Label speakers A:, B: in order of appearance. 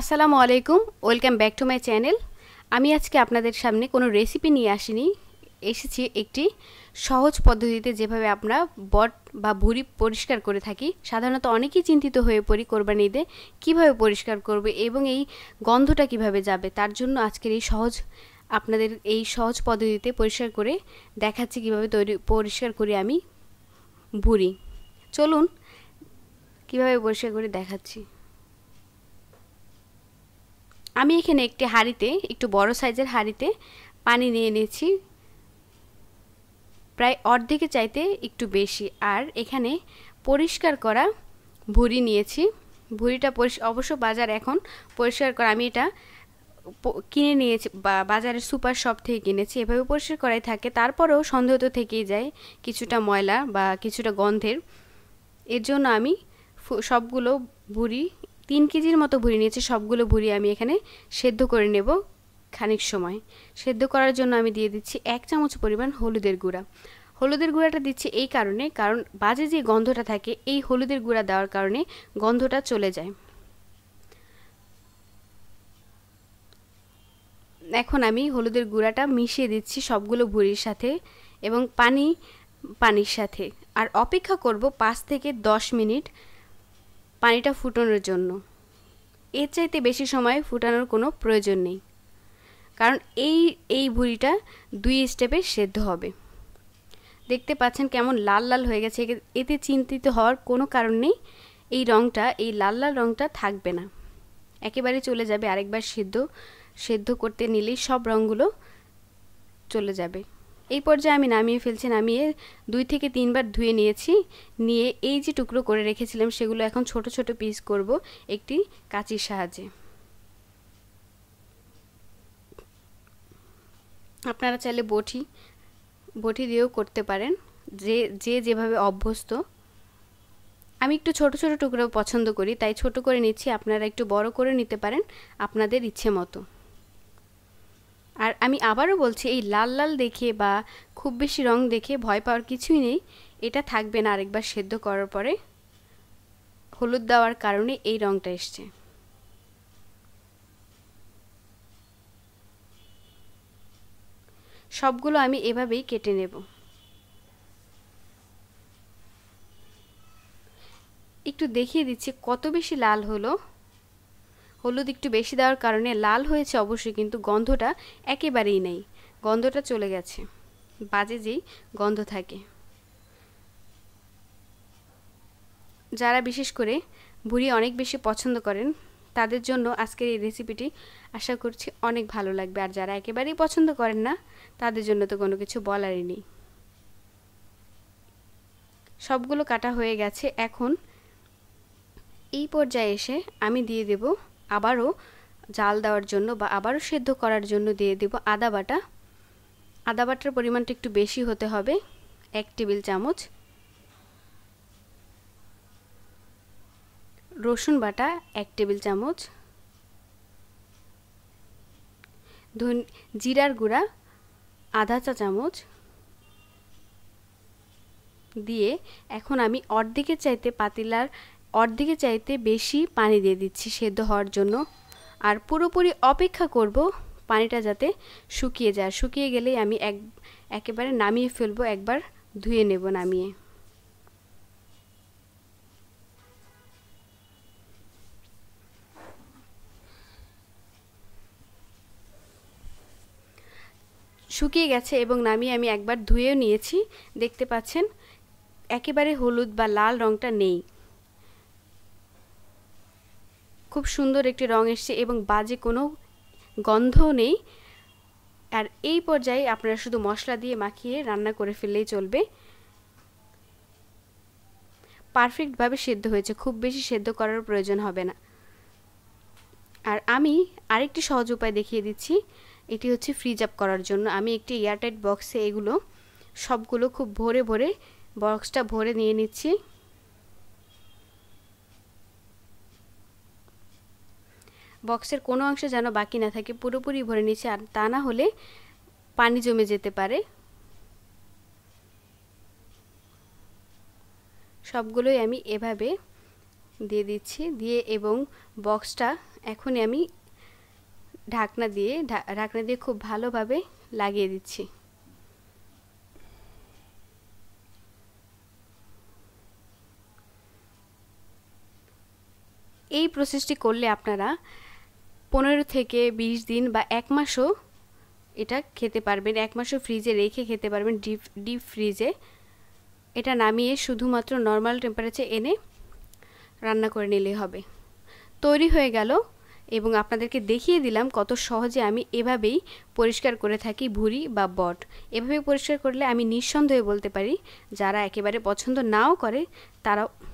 A: আসসালামু আলাইকুম welcome back to my channel আমি আজকে আপনাদের সামনে কোনো রেসিপি নিয়ে আসিনি এসেছি একটি সহজ পদ্ধতিতে যেভাবে আমরা বট বা ভুড়ি পরিষ্কার করে থাকি সাধারণত অনেকেই চিন্তিত হয়ে পড়ি কোরবানিতে ঈদে কীভাবে পরিষ্কার করবে এবং এই গন্ধটা কিভাবে যাবে তার জন্য আজকের এই সহজ আপনাদের এই সহজ পদ্ধতিতে পরিষ্কার করে দেখাচ্ছি কিভাবে তৈরি পরিষ্কার করি আমি ভুড়ি চলুন কিভাবে পরিষ্কার করে দেখাচ্ছি আমি এখানে একটি হাঁড়িতে একটু বড় সাইজের হাঁড়িতে পানি নিয়ে নিয়েছি প্রায় অর্ধেকে চাইতে একটু বেশি আর এখানে পরিষ্কার করা ভুড়ি নিয়েছি ভুড়িটা অবশ্য বাজার এখন পরিষ্কার করা আমি এটা কিনে নিয়েছি বাজারের সুপার শপ থেকে কিনেছি এভাবে পরিষ্কার করাই থাকে তারপরেও সন্দেহ তো থেকেই যায় কিছুটা ময়লা বা কিছুটা গন্ধের এর জন্য আমি সবগুলো ভুড়ি তিন কেজির মতো ভুড়ি নিয়েছি সবগুলো ভুড়ি আমি এখানে সেদ্ধ করে নেব খানিক সময় সেদ্ধ করার জন্য আমি দিয়ে দিচ্ছি এক চামচ পরিমাণ হলুদের গুঁড়া হলুদের গুঁড়াটা দিচ্ছি এই কারণে কারণ বাজে যে গন্ধটা থাকে এই হলুদের গুঁড়া দেওয়ার কারণে গন্ধটা চলে যায় এখন আমি হলুদের গুঁড়াটা মিশিয়ে দিচ্ছি সবগুলো ভুড়ির সাথে এবং পানি পানির সাথে আর অপেক্ষা করব পাঁচ থেকে দশ মিনিট পানিটা ফুটানোর জন্য এর চাইতে বেশি সময় ফুটানোর কোনো প্রয়োজন নেই কারণ এই এই ভুড়িটা দুই স্টেপে সেদ্ধ হবে দেখতে পাচ্ছেন কেমন লাল লাল হয়ে গেছে এতে চিন্তিত হওয়ার কোনো কারণ নেই এই রঙটা এই লাল লাল রঙটা থাকবে না একেবারে চলে যাবে আরেকবার সেদ্ধ সেদ্ধ করতে নিলেই সব রঙগুলো চলে যাবে এই পর্যায়ে আমি নামিয়ে ফেলছি নামিয়ে দুই থেকে তিনবার ধুয়ে নিয়েছি নিয়ে এই যে টুকরো করে রেখেছিলাম সেগুলো এখন ছোট ছোট পিস করব একটি কাঁচির সাহায্যে আপনারা চাইলে বটি বটি দিয়েও করতে পারেন যে যে যেভাবে অভ্যস্ত আমি একটু ছোট ছোট টুকরো পছন্দ করি তাই ছোট করে নিচ্ছি আপনারা একটু বড় করে নিতে পারেন আপনাদের ইচ্ছে মতো আমি আবারও বলছি এই লাল লাল দেখে বা খুব বেশি রং দেখে ভয় পাওয়ার কিছুই নেই এটা থাকবে না আরেকবার সেদ্ধ করার পরে হলুদ দেওয়ার কারণে এই রঙটা এসছে সবগুলো আমি এভাবেই কেটে নেব একটু দেখিয়ে দিচ্ছি কত বেশি লাল হলো হলুদ একটু বেশি দেওয়ার কারণে লাল হয়েছে অবশ্যই কিন্তু গন্ধটা একেবারেই নেই গন্ধটা চলে গেছে বাজে যেই গন্ধ থাকে যারা বিশেষ করে ভুড়ি অনেক বেশি পছন্দ করেন তাদের জন্য আজকের এই রেসিপিটি আশা করছি অনেক ভালো লাগবে আর যারা একেবারেই পছন্দ করেন না তাদের জন্য তো কোনো কিছু বলারই নেই সবগুলো কাটা হয়ে গেছে এখন এই পর্যায়ে এসে আমি দিয়ে দেবো আবারও জাল দেওয়ার জন্য বা আবারও সেদ্ধ করার জন্য দিয়ে দেব আদা বাটা আদা বাটার পরিমাণটা একটু বেশি হতে হবে এক টেবিল চামচ রসুন বাটা এক টেবিল চামচ ধন জিরার গুঁড়া আধা চা চামচ দিয়ে এখন আমি অর্ধেকের চাইতে পাতিলার অর্ধেকে চাইতে বেশি পানি দিয়ে দিচ্ছি সেদ্ধ হওয়ার জন্য আর পুরোপুরি অপেক্ষা করব পানিটা যাতে শুকিয়ে যায় শুকিয়ে গেলেই আমি এক একেবারে নামিয়ে ফেলবো একবার ধুয়ে নেব নামিয়ে শুকিয়ে গেছে এবং নামিয়ে আমি একবার ধুয়েও নিয়েছি দেখতে পাচ্ছেন একেবারে হলুদ বা লাল রঙটা নেই খুব সুন্দর একটি রং এসছে এবং বাজে কোনো গন্ধও নেই আর এই পর্যায়ে আপনারা শুধু মশলা দিয়ে মাখিয়ে রান্না করে ফেললেই চলবে পারফেক্টভাবে সেদ্ধ হয়েছে খুব বেশি সেদ্ধ করার প্রয়োজন হবে না আর আমি আরেকটি সহজ উপায় দেখিয়ে দিচ্ছি এটি হচ্ছে ফ্রিজ আপ করার জন্য আমি একটি এয়ারটাইট বক্সে এগুলো সবগুলো খুব ভরে ভরে বক্সটা ভরে নিয়ে নিচ্ছি বক্সের কোনো অংশ যেন বাকি না থাকে পুরোপুরি ভরে নিচ্ছে আর তা না হলে পানি জমে যেতে পারে সবগুলোই আমি এভাবে দিয়ে দিচ্ছি দিয়ে এবং বক্সটা এখনই আমি ঢাকনা দিয়ে ঢাকনা দিয়ে খুব ভালোভাবে লাগিয়ে দিচ্ছি এই প্রসেসটি করলে আপনারা পনেরো থেকে ২০ দিন বা এক মাসও এটা খেতে পারবেন এক মাসও ফ্রিজে রেখে খেতে পারবেন ডিপ ডিপ ফ্রিজে এটা নামিয়ে শুধুমাত্র নর্মাল টেম্পারেচার এনে রান্না করে নিলেই হবে তৈরি হয়ে গেল এবং আপনাদেরকে দেখিয়ে দিলাম কত সহজে আমি এভাবেই পরিষ্কার করে থাকি ভুরি বা বট এভাবে পরিষ্কার করলে আমি নিঃসন্দেহে বলতে পারি যারা একেবারে পছন্দ নাও করে তারাও